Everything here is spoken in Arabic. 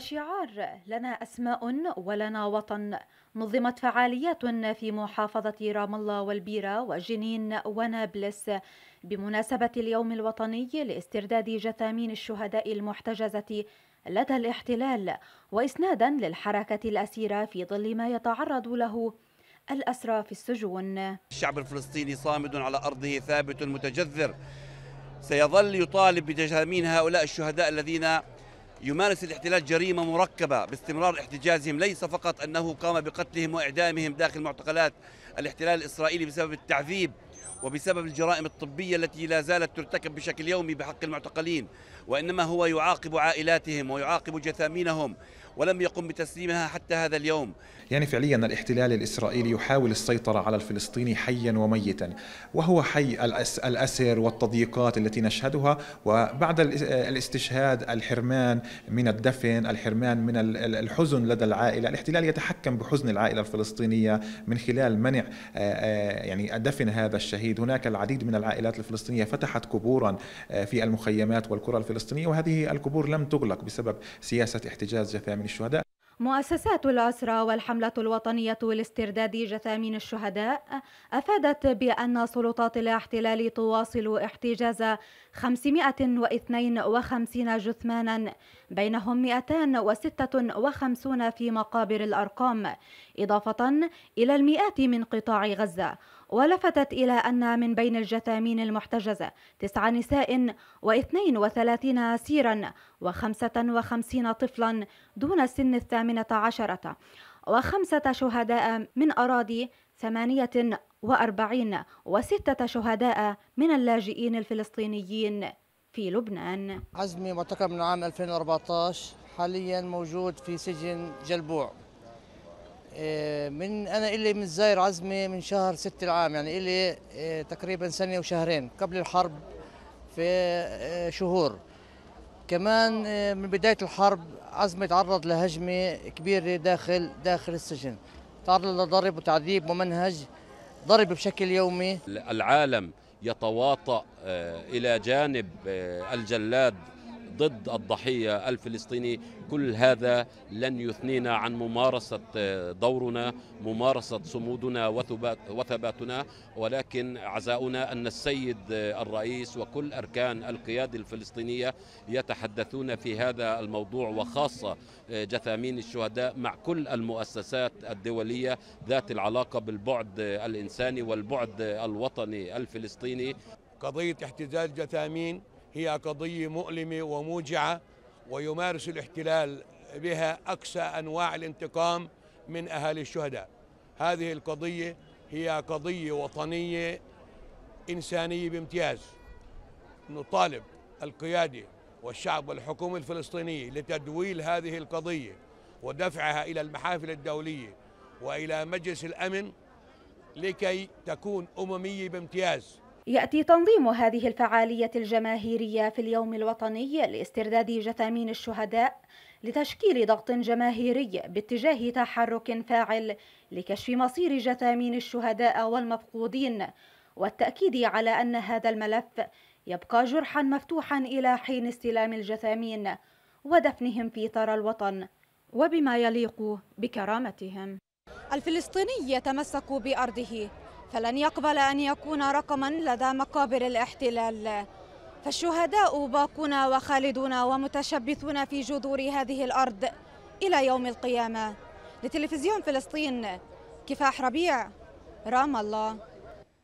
شعار لنا أسماء ولنا وطن نظمت فعاليات في محافظة رام الله والبيرة وجنين ونابلس بمناسبة اليوم الوطني لاسترداد جثامين الشهداء المحتجزة لدى الاحتلال وإسنادا للحركة الأسيرة في ظل ما يتعرض له الأسرى في السجون الشعب الفلسطيني صامد على أرضه ثابت متجذر سيظل يطالب بجثامين هؤلاء الشهداء الذين يمارس الاحتلال جريمة مركبة باستمرار احتجازهم ليس فقط أنه قام بقتلهم وإعدامهم داخل معتقلات الاحتلال الإسرائيلي بسبب التعذيب وبسبب الجرائم الطبية التي لا زالت ترتكب بشكل يومي بحق المعتقلين وإنما هو يعاقب عائلاتهم ويعاقب جثامينهم ولم يقم بتسليمها حتى هذا اليوم يعني فعليا الاحتلال الإسرائيلي يحاول السيطرة على الفلسطيني حيا وميتا وهو حي الأسر والتضييقات التي نشهدها وبعد الاستشهاد الحرمان من الدفن الحرمان من الحزن لدى العائلة الاحتلال يتحكم بحزن العائلة الفلسطينية من خلال منع يعني دفن هذا الشهيد هناك العديد من العائلات الفلسطينية فتحت قبورا في المخيمات والقرى الفلسطينية وهذه القبور لم تغلق بسبب سياسة احتجاز جثامين جثامين الشهداء مؤسسات الأسرة والحملة الوطنية لاسترداد جثامين الشهداء أفادت بأن سلطات الاحتلال تواصل احتجاز 552 جثمانا بينهم 256 في مقابر الأرقام إضافة إلى المئات من قطاع غزة ولفتت إلى أن من بين الجثامين المحتجزة تسع نساء واثنين وثلاثين أسيرا وخمسة وخمسين طفلا دون سن الثامنة عشرة وخمسة شهداء من أراضي ثمانية وأربعين وستة شهداء من اللاجئين الفلسطينيين في لبنان عزمي معتقل من عام 2014 حاليا موجود في سجن جلبوع آه، من انا الي من الزاير عزمي من شهر 6 العام يعني الي آه، تقريبا سنه وشهرين قبل الحرب في آه، شهور كمان من بدايه الحرب عزمي تعرض لهجمه كبيره داخل داخل السجن تعرض لضرب وتعذيب ومنهج ضرب بشكل يومي العالم يتواطأ الى جانب الجلاد ضد الضحية الفلسطيني كل هذا لن يثنينا عن ممارسة دورنا ممارسة صمودنا وثباتنا ولكن عزاؤنا أن السيد الرئيس وكل أركان القيادة الفلسطينية يتحدثون في هذا الموضوع وخاصة جثامين الشهداء مع كل المؤسسات الدولية ذات العلاقة بالبعد الإنساني والبعد الوطني الفلسطيني قضية احتجاج جثامين هي قضية مؤلمة وموجعة ويمارس الاحتلال بها أقسى أنواع الانتقام من أهالي الشهداء هذه القضية هي قضية وطنية إنسانية بامتياز نطالب القيادة والشعب والحكومة الفلسطينية لتدويل هذه القضية ودفعها إلى المحافل الدولية وإلى مجلس الأمن لكي تكون أممية بامتياز يأتي تنظيم هذه الفعالية الجماهيرية في اليوم الوطني لاسترداد جثامين الشهداء لتشكيل ضغط جماهيري باتجاه تحرك فاعل لكشف مصير جثامين الشهداء والمفقودين والتأكيد على أن هذا الملف يبقى جرحا مفتوحا إلى حين استلام الجثامين ودفنهم في ثرى الوطن وبما يليق بكرامتهم الفلسطيني يتمسك بأرضه فلن يقبل أن يكون رقما لدى مقابر الاحتلال فالشهداء باقون وخالدون ومتشبثون في جذور هذه الأرض إلى يوم القيامة لتلفزيون فلسطين كفاح ربيع رام الله